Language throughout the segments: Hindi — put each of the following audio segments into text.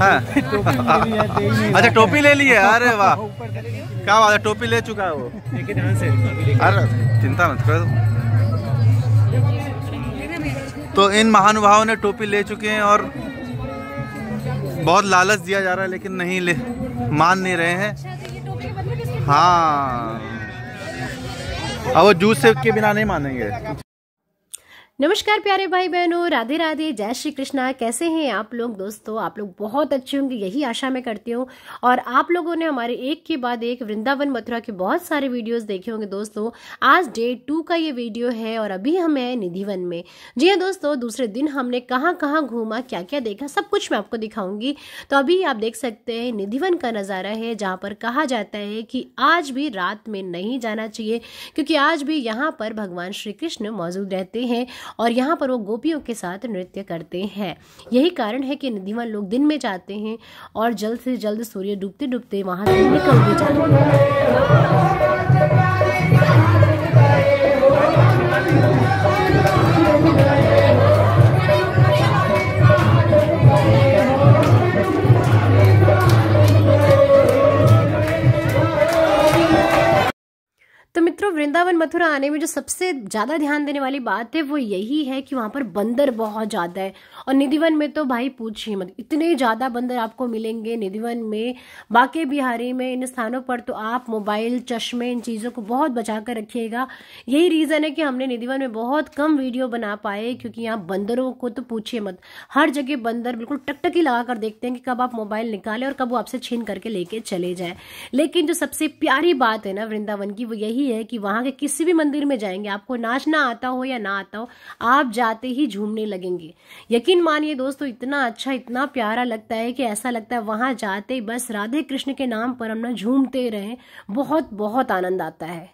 हाँ। हाँ। अच्छा टोपी ले ली है हाँ। अरे वाह क्या बात है टोपी ले चुका है वो अरे चिंता मत करो तो इन महानुभावों ने टोपी ले चुके हैं और बहुत लालच दिया जा रहा है लेकिन नहीं ले मान नहीं रहे हैं अच्छा, तो हाँ अब वो जूस से के बिना नहीं मानेंगे नमस्कार प्यारे भाई बहनों राधे राधे जय श्री कृष्णा कैसे हैं आप लोग दोस्तों आप लोग बहुत अच्छे होंगे यही आशा मैं करती हूँ और आप लोगों ने हमारे एक के बाद एक वृंदावन मथुरा के बहुत सारे वीडियोस देखे होंगे दोस्तों आज डे टू का ये वीडियो है और अभी हम है निधिवन में जी हाँ दोस्तों दूसरे दिन हमने कहाँ कहाँ घूमा क्या क्या देखा सब कुछ मैं आपको दिखाऊंगी तो अभी आप देख सकते हैं निधिवन का नज़ारा है जहाँ पर कहा जाता है कि आज भी रात में नहीं जाना चाहिए क्योंकि आज भी यहाँ पर भगवान श्री कृष्ण मौजूद रहते हैं और यहाँ पर वो गोपियों के साथ नृत्य करते हैं यही कारण है कि नदीवन लोग दिन में जाते हैं और जल्द से जल्द सूर्य डूबते डूबते वहाँ से निकल भी जाते हैं मथुरा आने में जो सबसे ज़्यादा ध्यान देने वाली बात है वो यही है कि वहाँ पर बंदर बहुत ज़्यादा है और निधिवन में तो भाई पूछ ही मत इतने ज़्यादा बंदर आपको मिलेंगे निधिवन में बाकी बिहारी में इन स्थानों पर तो आप मोबाइल चश्मे इन चीज़ों को बहुत बचा कर रखिएगा यही रीज़न है कि हमने निधिवन में बहुत कम वीडियो बना पाए क्योंकि यहाँ बंदरों को तो पूछिए मत हर जगह बंदर बिल्कुल टकटकी लगा कर देखते हैं कि कब आप मोबाइल निकालें और कब वो आपसे छीन करके लेके चले जाए लेकिन जो सबसे प्यारी बात है ना वृंदावन की वो यही है कि वहाँ के किस किसी भी मंदिर में जाएंगे आपको नाचना आता हो या ना आता हो आप जाते ही झूमने लगेंगे यकीन मानिए दोस्तों इतना अच्छा इतना प्यारा लगता है कि ऐसा लगता है वहां जाते बस राधे कृष्ण के नाम पर हम ना झूमते रहें बहुत बहुत आनंद आता है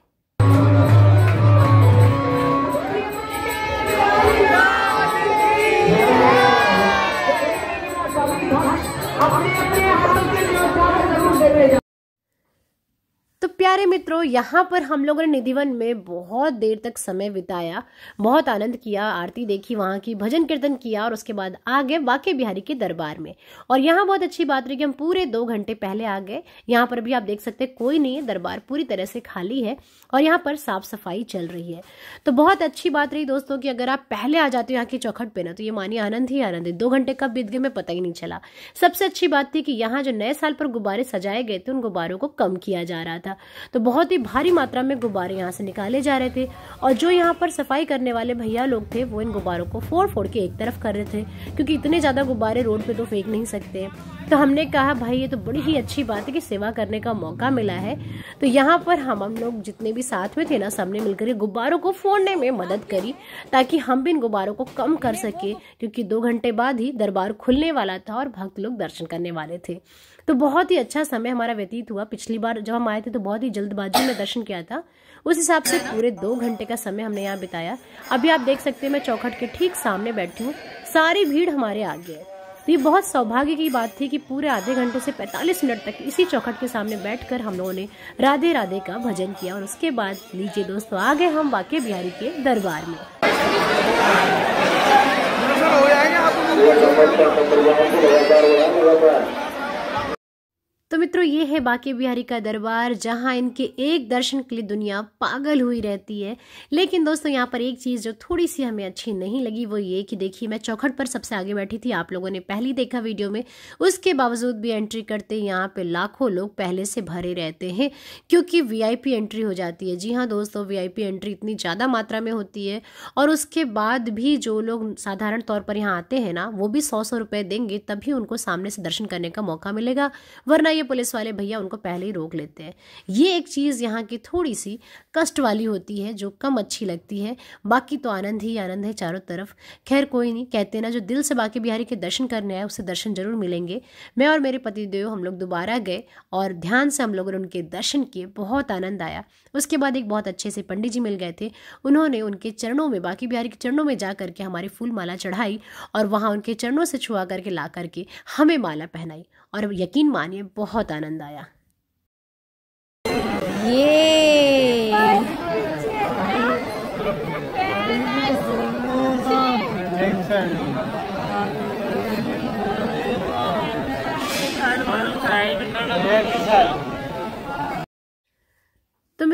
प्यारे मित्रों यहाँ पर हम लोगों ने निधिवन में बहुत देर तक समय बिताया बहुत आनंद किया आरती देखी वहाँ की भजन कीर्तन किया और उसके बाद आ गए वाक्य बिहारी के दरबार में और यहाँ बहुत अच्छी बात रही कि हम पूरे दो घंटे पहले आ गए यहाँ पर भी आप देख सकते कोई नहीं है दरबार पूरी तरह से खाली है और यहाँ पर साफ सफाई चल रही है तो बहुत अच्छी बात रही दोस्तों की अगर आप पहले आ जाते हो यहाँ की चौखट पे ना तो ये मानिए आनंद ही आनंद है दो घंटे कब बीत गए मैं पता ही नहीं चला सबसे अच्छी बात थी कि यहाँ जो नए साल पर गुब्बारे सजाए गए थे उन गुब्बारों को कम किया जा रहा था तो बहुत ही भारी मात्रा में गुब्बारे यहाँ से निकाले जा रहे थे और जो यहाँ पर सफाई करने वाले भैया लोग थे वो इन गुब्बारों को फोड़ फोड़ के एक तरफ कर रहे थे क्योंकि इतने ज़्यादा गुब्बारे रोड पर तो फेंक नहीं सकते तो हमने कहा भाई ये तो बड़ी ही अच्छी बात है कि सेवा करने का मौका मिला है तो यहाँ पर हम हम लोग जितने भी साथ में थे ना सबने मिलकर गुब्बारों को फोड़ने में मदद करी ताकि हम भी इन गुब्बारों को कम कर सके क्योंकि दो घंटे बाद ही दरबार खुलने वाला था और भक्त लोग दर्शन करने वाले थे तो बहुत ही अच्छा समय हमारा व्यतीत हुआ पिछली बार जब हम आए थे तो बहुत ही जल्दबाजी में दर्शन किया था उस हिसाब से पूरे दो घंटे का समय हमने यहाँ बिताया अभी आप देख सकते हैं मैं चौखट के ठीक सामने बैठी हूँ सारी भीड़ हमारे आगे है तो ये बहुत सौभाग्य की बात थी कि पूरे आधे घंटे से 45 मिनट तक इसी चौखट के सामने बैठकर हम लोगों ने राधे राधे का भजन किया और उसके बाद लीजिए दोस्तों आ गए हम वाक्य बिहारी के दरबार में हो तो मित्रों ये है बाके बिहारी का दरबार जहाँ इनके एक दर्शन के लिए दुनिया पागल हुई रहती है लेकिन दोस्तों यहाँ पर एक चीज़ जो थोड़ी सी हमें अच्छी नहीं लगी वो ये कि देखिए मैं चौखट पर सबसे आगे बैठी थी आप लोगों ने पहली देखा वीडियो में उसके बावजूद भी एंट्री करते यहाँ पे लाखों लोग पहले से भरे रहते हैं क्योंकि वी एंट्री हो जाती है जी हाँ दोस्तों वी एंट्री इतनी ज़्यादा मात्रा में होती है और उसके बाद भी जो लोग साधारण तौर पर यहाँ आते हैं ना वो भी सौ सौ रुपये देंगे तभी उनको सामने से दर्शन करने का मौका मिलेगा वरना ये पुलिस वाले भैया उनको पहले ही रोक लेते हैं ये एक चीज़ यहाँ की थोड़ी सी कष्ट वाली होती है जो कम अच्छी लगती है बाकी तो आनंद ही आनंद है चारों तरफ खैर कोई नहीं कहते ना जो दिल से बाकी बिहारी के दर्शन करने आए उसे दर्शन जरूर मिलेंगे मैं और मेरे पतिदेव हम लोग दोबारा गए और ध्यान से हम लोगों ने उनके दर्शन किए बहुत आनंद आया उसके बाद एक बहुत अच्छे से पंडित जी मिल गए थे उन्होंने उनके चरणों में बाकी बिहारी के चरणों में जा करके हमारी फूल माला चढ़ाई और वहाँ उनके चरणों से छुआ करके ला करके हमें माला पहनाई और यकीन मानिए बहुत बहुत आनंद आया ये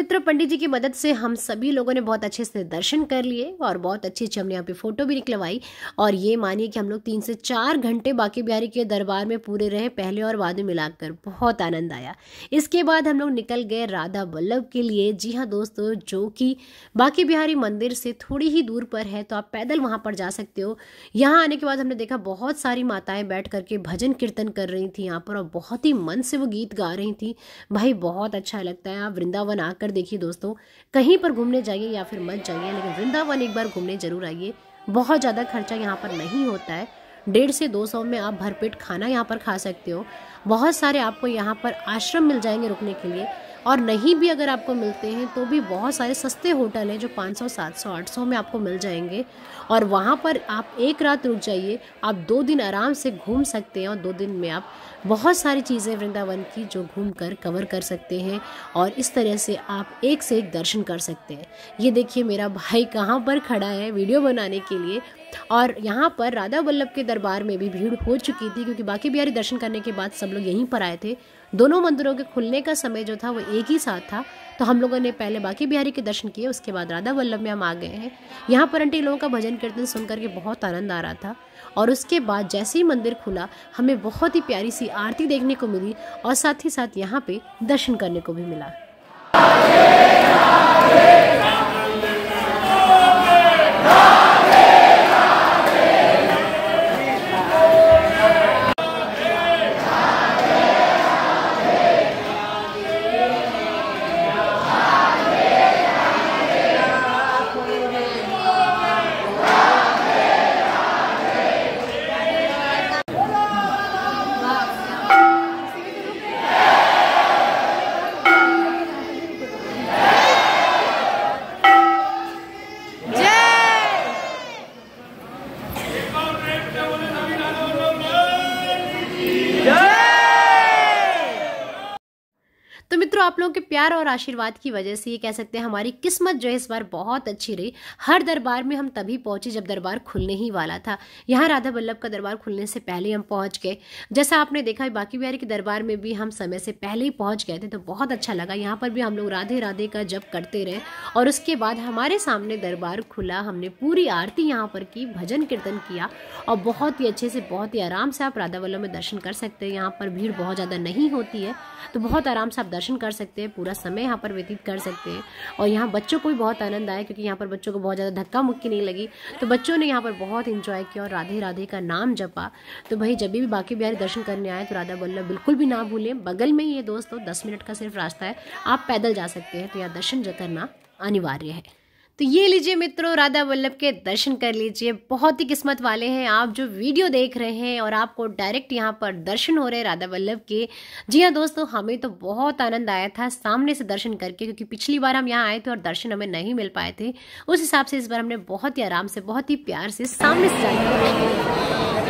मित्र पंडित जी की मदद से हम सभी लोगों ने बहुत अच्छे से दर्शन कर लिए और बहुत अच्छी अच्छी हमने यहाँ पे फ़ोटो भी निकलवाई और ये मानिए कि हम लोग तीन से चार घंटे बाकी बिहारी के दरबार में पूरे रहे पहले और बाद में मिलाकर बहुत आनंद आया इसके बाद हम लोग निकल गए राधा वल्लभ के लिए जी हाँ दोस्तों जो कि बाकी बिहारी मंदिर से थोड़ी ही दूर पर है तो आप पैदल वहाँ पर जा सकते हो यहाँ आने के बाद हमने देखा बहुत सारी माताएं बैठ करके भजन कीर्तन कर रही थी यहाँ पर और बहुत ही मन से वो गीत गा रही थी भाई बहुत अच्छा लगता है आप वृंदावन आकर देखिए दोस्तों कहीं पर घूमने जाइए या फिर मत जाइए लेकिन वृंदावन एक बार घूमने जरूर आइए बहुत ज़्यादा खर्चा यहाँ पर नहीं होता है डेढ़ से दो सौ में आप भरपेट खाना यहाँ पर खा सकते हो बहुत सारे आपको यहाँ पर आश्रम मिल जाएंगे रुकने के लिए और नहीं भी अगर आपको मिलते हैं तो भी बहुत सारे सस्ते होटल हैं जो 500 700 800 में आपको मिल जाएंगे और वहाँ पर आप एक रात रुक जाइए आप दो दिन आराम से घूम सकते हैं और दो दिन में आप बहुत सारी चीज़ें वृंदावन की जो घूम कर कवर कर सकते हैं और इस तरह से आप एक से एक दर्शन कर सकते हैं ये देखिए मेरा भाई कहाँ पर खड़ा है वीडियो बनाने के लिए और यहाँ पर राधा वल्लभ के दरबार में भी भीड़ हो चुकी थी क्योंकि बाकी बिहारी दर्शन करने के बाद सब लोग यहीं पर आए थे दोनों मंदिरों के खुलने का समय जो था वो एक ही साथ था तो हम लोगों ने पहले बाकी बिहारी के दर्शन किए उसके बाद राधा वल्लभ में हम आ गए हैं यहाँ पर अंटी लोगों का भजन कीर्तन सुन करके बहुत आनंद आ रहा था और उसके बाद जैसे ही मंदिर खुला हमें बहुत ही प्यारी सी आरती देखने को मिली और साथ ही साथ यहाँ पे दर्शन करने को भी मिला आप लोगों के प्यार और आशीर्वाद की वजह से ये कह सकते हैं हमारी किस्मत जो है इस बार बहुत अच्छी रही हर दरबार में हम तभी पहुंचे जब दरबार खुलने ही वाला था यहाँ राधा बल्लभ का दरबार खुलने से पहले हम पहुंच गए जैसा आपने देखा बाकी बिहारी के दरबार में भी हम समय से पहले ही पहुंच गए थे तो बहुत अच्छा लगा यहाँ पर भी हम लोग राधे राधे का जब करते रहे और उसके बाद हमारे सामने दरबार खुला हमने पूरी आरती यहाँ पर की भजन कीर्तन किया और बहुत ही अच्छे से बहुत ही आराम से आप राधा वल्लभ में दर्शन कर सकते हैं यहाँ पर भीड़ बहुत ज़्यादा नहीं होती है तो बहुत आराम से आप दर्शन कर कर सकते हैं पूरा समय यहाँ पर व्यतीत कर सकते हैं और यहाँ बच्चों को भी बहुत आनंद आया क्योंकि यहाँ पर बच्चों को बहुत ज़्यादा धक्का मुक्की नहीं लगी तो बच्चों ने यहाँ पर बहुत इंजॉय किया और राधे राधे का नाम जपा तो भाई जब भी बाकी बिहारी दर्शन करने आए तो राधा बल्लभ बिल्कुल भी ना भूलें बगल में ये दोस्तों दस मिनट का सिर्फ रास्ता है आप पैदल जा सकते हैं तो यहाँ दर्शन करना अनिवार्य है तो ये लीजिए मित्रों राधा वल्लभ के दर्शन कर लीजिए बहुत ही किस्मत वाले हैं आप जो वीडियो देख रहे हैं और आपको डायरेक्ट यहाँ पर दर्शन हो रहे हैं राधा वल्लभ के जी हाँ दोस्तों हमें तो बहुत आनंद आया था सामने से दर्शन करके क्योंकि पिछली बार हम यहाँ आए थे और दर्शन हमें नहीं मिल पाए थे उस हिसाब से इस बार हमने बहुत ही आराम से बहुत ही प्यार से सामने से दर्शन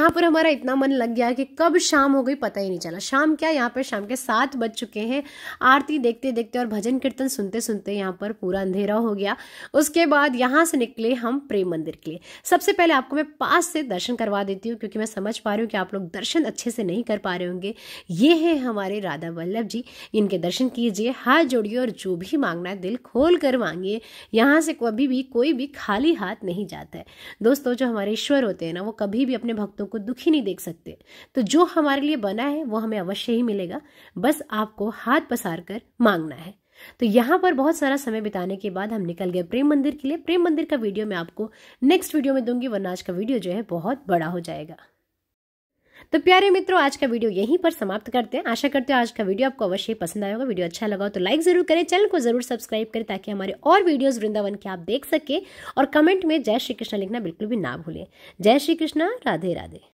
यहाँ पर हमारा इतना मन लग गया कि कब शाम हो गई पता ही नहीं चला शाम क्या यहाँ पर शाम के सात बज चुके हैं आरती देखते देखते और भजन कीर्तन सुनते सुनते यहाँ पर पूरा अंधेरा हो गया उसके बाद यहाँ से निकले हम प्रेम मंदिर के लिए सबसे पहले आपको मैं पास से दर्शन करवा देती हूँ क्योंकि मैं समझ पा रही हूँ कि आप लोग दर्शन अच्छे से नहीं कर पा रहे होंगे ये है हमारे राधा वल्लभ जी इनके दर्शन कीजिए हाथ जोड़िए और जो भी मांगना है दिल खोल कर मांगिए यहाँ से कभी भी कोई भी खाली हाथ नहीं जाता है दोस्तों जो हमारे ईश्वर होते हैं ना वो कभी भी अपने भक्तों को दुखी नहीं देख सकते तो जो हमारे लिए बना है वो हमें अवश्य ही मिलेगा बस आपको हाथ पसार कर मांगना है तो यहां पर बहुत सारा समय बिताने के बाद हम निकल गए प्रेम मंदिर के लिए प्रेम मंदिर का वीडियो मैं आपको नेक्स्ट वीडियो में दूंगी वरना आज का वीडियो जो है बहुत बड़ा हो जाएगा तो प्यारे मित्रों आज का वीडियो यहीं पर समाप्त करते हैं आशा करते हो आज का वीडियो आपको अवश्य पसंद आएगा वीडियो अच्छा लगा तो लाइक जरूर करें चैनल को जरूर सब्सक्राइब करें ताकि हमारे और वीडियोज वृंदावन के आप देख सके और कमेंट में जय श्री कृष्ण लिखना बिल्कुल भी ना भूलें जय श्री कृष्णा राधे राधे